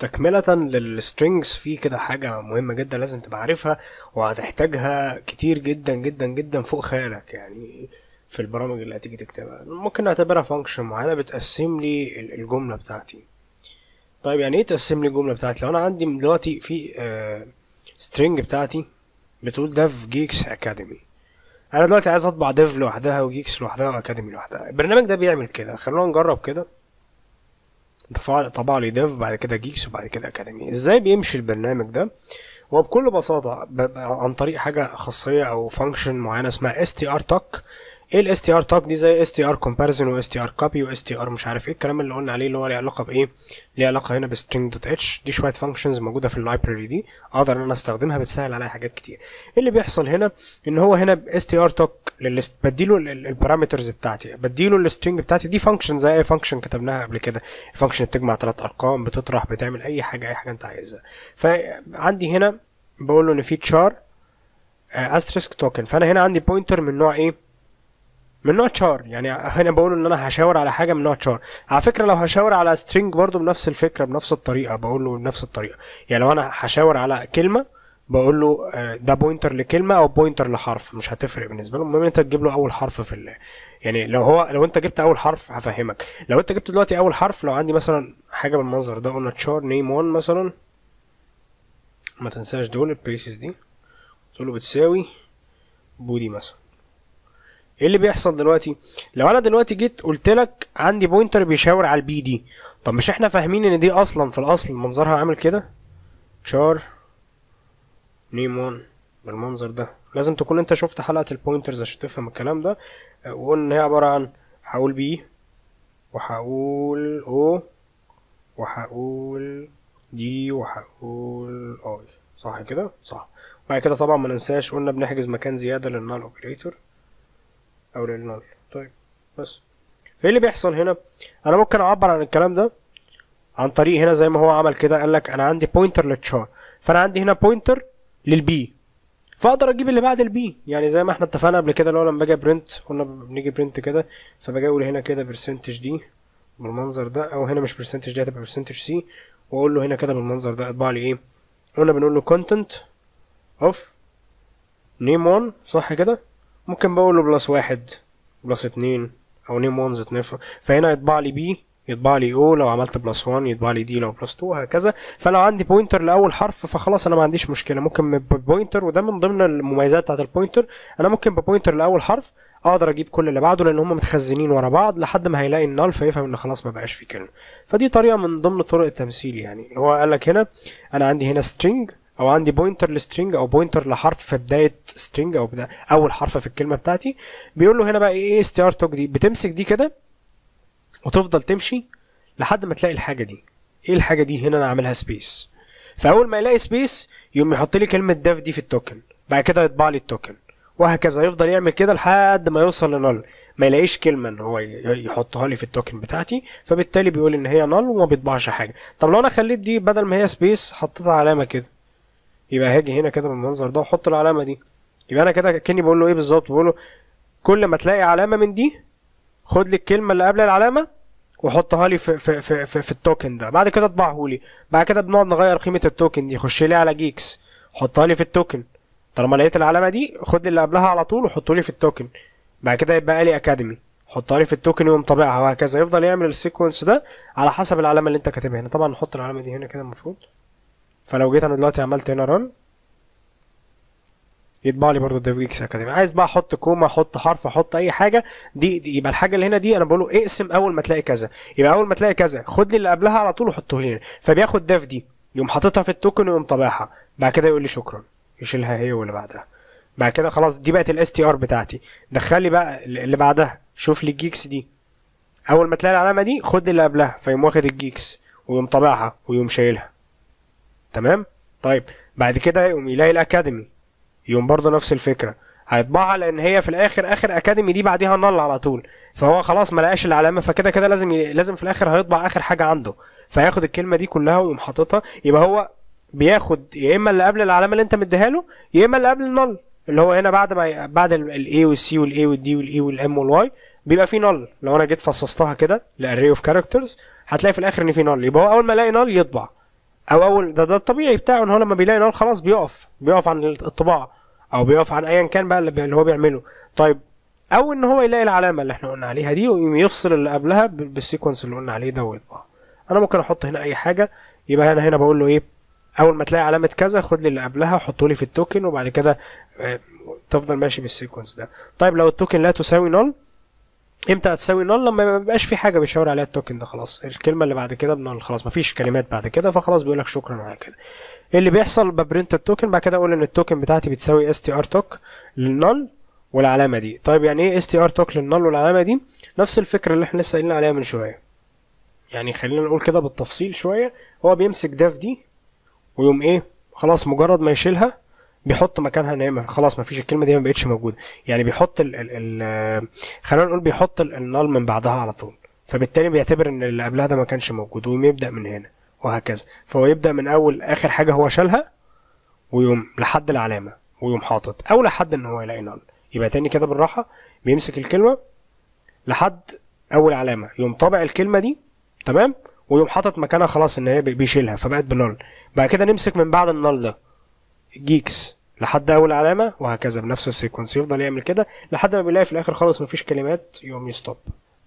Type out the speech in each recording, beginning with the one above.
تكملة للسترينجز في كده حاجة مهمة جدا لازم تبقى عارفها وهتحتاجها كتير جدا جدا جدا فوق خيالك يعني في البرامج اللي هتيجي تكتبها ممكن نعتبرها فانكشن معينة بتقسم لي الجملة بتاعتي طيب يعني ايه تقسم لي الجملة بتاعتي لو انا عندي دلوقتي في آه سترينج بتاعتي بتقول ديف جيكس اكاديمي انا دلوقتي عايز اطبع ديف لوحدها وجيكس لوحدها واكاديمي لوحدها البرنامج ده بيعمل كده خلونا نجرب كده طبعه لي ديف بعد كده جيكس وبعد كده اكاديمي ازاي بيمشي البرنامج ده هو بكل بساطة عن طريق حاجة خاصية أو فانكشن معينة اسمها ار توك ايه الاس تي ار تاج دي زي اس تي ار كومباريزون واس تي ار كوبي واس تي ار مش عارف ايه الكلام اللي قلنا عليه اللي هو ليه علاقه بايه ليه علاقه هنا بسترينج دوت اتش دي شويه فانكشنز موجوده في اللايبراري دي اقدر ان انا استخدمها بتسهل عليا حاجات كتير إيه اللي بيحصل هنا ان هو هنا اس تي ار تاج بديله البارامترز بتاعتي بديله السترينج بتاعتي دي فانكشن زي اي فانكشن كتبناها قبل كده فانكشن بتجمع ثلاث ارقام بتطرح بتعمل اي حاجه اي حاجه انت عايزها فعندي هنا بقول له ان في تشار استريسك توكن فانا هنا عندي بوينتر من نوع ايه من نوع تشار يعني هنا بقول ان انا هشاور على حاجه من نوع تشار على فكره لو هشاور على سترينج برضو بنفس الفكره بنفس الطريقه بقول له بنفس الطريقه يعني لو انا هشاور على كلمه بقول له آه، ده بوينتر لكلمه او بوينتر لحرف مش هتفرق بالنسبه له المهم انت تجيب له اول حرف في ال يعني لو هو لو انت جبت اول حرف هفهمك لو انت جبت دلوقتي اول حرف لو عندي مثلا حاجه بالمنظر ده قلنا تشار نيم 1 مثلا ما تنساش دول البيسز دي تقول له بتساوي بودي مثلا ايه اللي بيحصل دلوقتي لو انا دلوقتي جيت قلت لك عندي بوينتر بيشاور على البي دي طب مش احنا فاهمين ان دي اصلا في الاصل منظرها عامل كده شار نيمون بالمنظر ده لازم تكون انت شفت حلقه البوينترز عشان تفهم الكلام ده وقلنا ان هي عباره عن هقول بي وهقول او وهقول دي وهقول اي صح كده صح بعد كده طبعا ما ننساش قلنا بنحجز مكان زياده للنال اوبريتور او للنار طيب بس فايه اللي بيحصل هنا انا ممكن اعبر عن الكلام ده عن طريق هنا زي ما هو عمل كده قال لك انا عندي بوينتر للتشار فانا عندي هنا بوينتر للبي فاقدر اجيب اللي بعد البي يعني زي ما احنا اتفقنا قبل كده اللي هو لما باجي برنت قلنا بنيجي برنت كده فباجي اقول هنا كده برسنتج دي بالمنظر ده او هنا مش برسنتج دي هتبقى برسنتج سي واقول له هنا كده بالمنظر ده اطبع لي ايه قلنا بنقول له كونتنت اوف نيم 1 صح كده ممكن بقول له بلس واحد بلس اتنين او نيم وانز ذات فهنا يطبع لي بي يطبع لي او لو عملت بلس 1 يطبع لي دي لو بلس 2 وهكذا فلو عندي بوينتر لاول حرف فخلاص انا ما عنديش مشكله ممكن ببوينتر وده من ضمن المميزات بتاعت البوينتر انا ممكن ببوينتر لاول حرف اقدر اجيب كل اللي بعده لان هم متخزنين ورا بعض لحد ما هيلاقي النال فيفهم ان خلاص ما بقاش في كلمه فدي طريقه من ضمن طرق التمثيل يعني اللي هو قال لك هنا انا عندي هنا سترينج او عندي بوينتر لسترينج او بوينتر لحرف في بدايه سترينج او بدا اول حرف في الكلمه بتاعتي بيقول له هنا بقى ايه اس تي ار توك دي بتمسك دي كده وتفضل تمشي لحد ما تلاقي الحاجه دي ايه الحاجه دي هنا انا عاملها سبيس فاول ما يلاقي سبيس يقوم يحط لي كلمه داف دي في التوكن بعد كده يطبع لي التوكن وهكذا يفضل يعمل كده لحد ما يوصل لنل ما يلاقيش كلمه ان هو يحطها لي في التوكن بتاعتي فبالتالي بيقول ان هي نل وما بيطبعش حاجه طب لو انا خليت دي بدل ما هي سبيس حطيتها علامه كده يبقى هاجي هنا كده بالمنظر ده واحط العلامه دي يبقى انا كده كاني بقول له ايه بالظبط بقول له كل ما تلاقي علامه من دي خد لي الكلمه اللي قبل العلامه وحطها لي في في في في, في التوكن ده بعد كده اطبعه لي بعد كده بنقعد نغير قيمه التوكن دي خش لي على جيكس حطها لي في التوكن طالما لقيت العلامه دي خد اللي قبلها على طول وحطه لي في التوكن بعد كده يبقى لي اكاديمي حطها لي في التوكن يقوم طابعها وهكذا يفضل يعمل السيكونس ده على حسب العلامه اللي انت كاتبها هنا طبعا نحط العلامه دي هنا كده المفروض فلو جيت انا دلوقتي عملت هنا رن يطبع لي برضه ديف جيكس اكاديمي عايز بقى احط كوما احط حرف احط اي حاجه دي, دي يبقى الحاجه اللي هنا دي انا بقول له اقسم اول ما تلاقي كذا يبقى اول ما تلاقي كذا خد لي اللي قبلها على طول وحطه هنا فبياخد ديف دي يقوم حاططها في التوكن ويقوم طابعها بعد كده يقول لي شكرا يشيلها هي واللي بعدها بعد كده خلاص دي بقت الاس تي ار بتاعتي دخل لي بقى اللي بعدها شوف لي الجيكس دي اول ما تلاقي العلامه دي خد اللي قبلها فيقوم واخد الجيكس ويقوم طابعها ويقوم شايلها تمام طيب بعد كده يقوم يلاقي الاكاديمي يقوم برضه نفس الفكره هيطبعها لان هي في الاخر اخر اكاديمي دي بعديها نل على طول فهو خلاص ما لقاش العلامه فكده كده لازم لازم في الاخر هيطبع اخر حاجه عنده فياخد الكلمه دي كلها ويقوم حاططها يبقى هو بياخد يا اما اللي قبل العلامه اللي انت مديها له يا اما اللي قبل النل اللي هو هنا بعد ما بعد الاي والسي والاي والدي والاي e والام والواي بيبقى في نل لو انا جيت فصصتها كده لاري اوف كاركترز هتلاقي في الاخر ان في نل يبقى هو اول ما الاقي نل يطبع او اول ده ده الطبيعي بتاعه ان هو لما بيلاقي نار خلاص بيقف بيقف عن الطباعه او بيقف عن ايا كان بقى اللي هو بيعمله طيب او ان هو يلاقي العلامه اللي احنا قلنا عليها دي ويقوم يفصل اللي قبلها بالسيكونس اللي قلنا عليه ده ويطبع انا ممكن احط هنا اي حاجه يبقى انا هنا بقول له ايه اول ما تلاقي علامه كذا خد لي اللي قبلها وحطه لي في التوكن وبعد كده آه، تفضل ماشي بالسيكونس ده طيب لو التوكن لا تساوي نول امتى هتساوي نول لما ما بيبقاش في حاجه بيشاور عليها التوكن ده خلاص الكلمه اللي بعد كده بنول خلاص ما فيش كلمات بعد كده فخلاص بيقول لك شكرا على كده إيه اللي بيحصل ببرنت التوكن بعد كده اقول ان التوكن بتاعتي بتساوي اس تي ار توك للنول والعلامه دي طيب يعني ايه اس تي ار توك للنول والعلامه دي نفس الفكره اللي احنا لسه قايلين عليها من شويه يعني خلينا نقول كده بالتفصيل شويه هو بيمسك داف دي ويقوم ايه خلاص مجرد ما يشيلها بيحط مكانها هي خلاص ما فيش الكلمه دي ما بقتش موجوده يعني بيحط ال ال خلينا نقول بيحط النال من بعدها على طول فبالتالي بيعتبر ان اللي قبلها ده ما كانش موجود ويقوم يبدا من هنا وهكذا فهو يبدا من اول اخر حاجه هو شالها ويقوم لحد العلامه ويقوم حاطط او لحد ان هو يلاقي نال يبقى تاني كده بالراحه بيمسك الكلمه لحد اول علامه يقوم طابع الكلمه دي تمام ويقوم حاطط مكانها خلاص ان هي بيشيلها فبقت بنال بعد كده نمسك من بعد النال ده جيكس لحد اول علامه وهكذا بنفس السيكونس يفضل يعمل كده لحد ما بيلاقي في الاخر خالص مفيش كلمات يقوم يستوب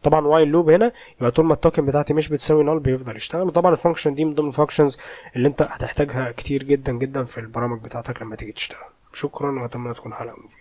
طبعا وايل لوب هنا يبقى طول ما التوكن بتاعتي مش بتساوي نال بيفضل يشتغل وطبعا الفانكشن دي من ضمن الفانكشنز اللي انت هتحتاجها كتير جدا جدا في البرامج بتاعتك لما تيجي تشتغل شكرا واتمنى تكون حلقه مفيده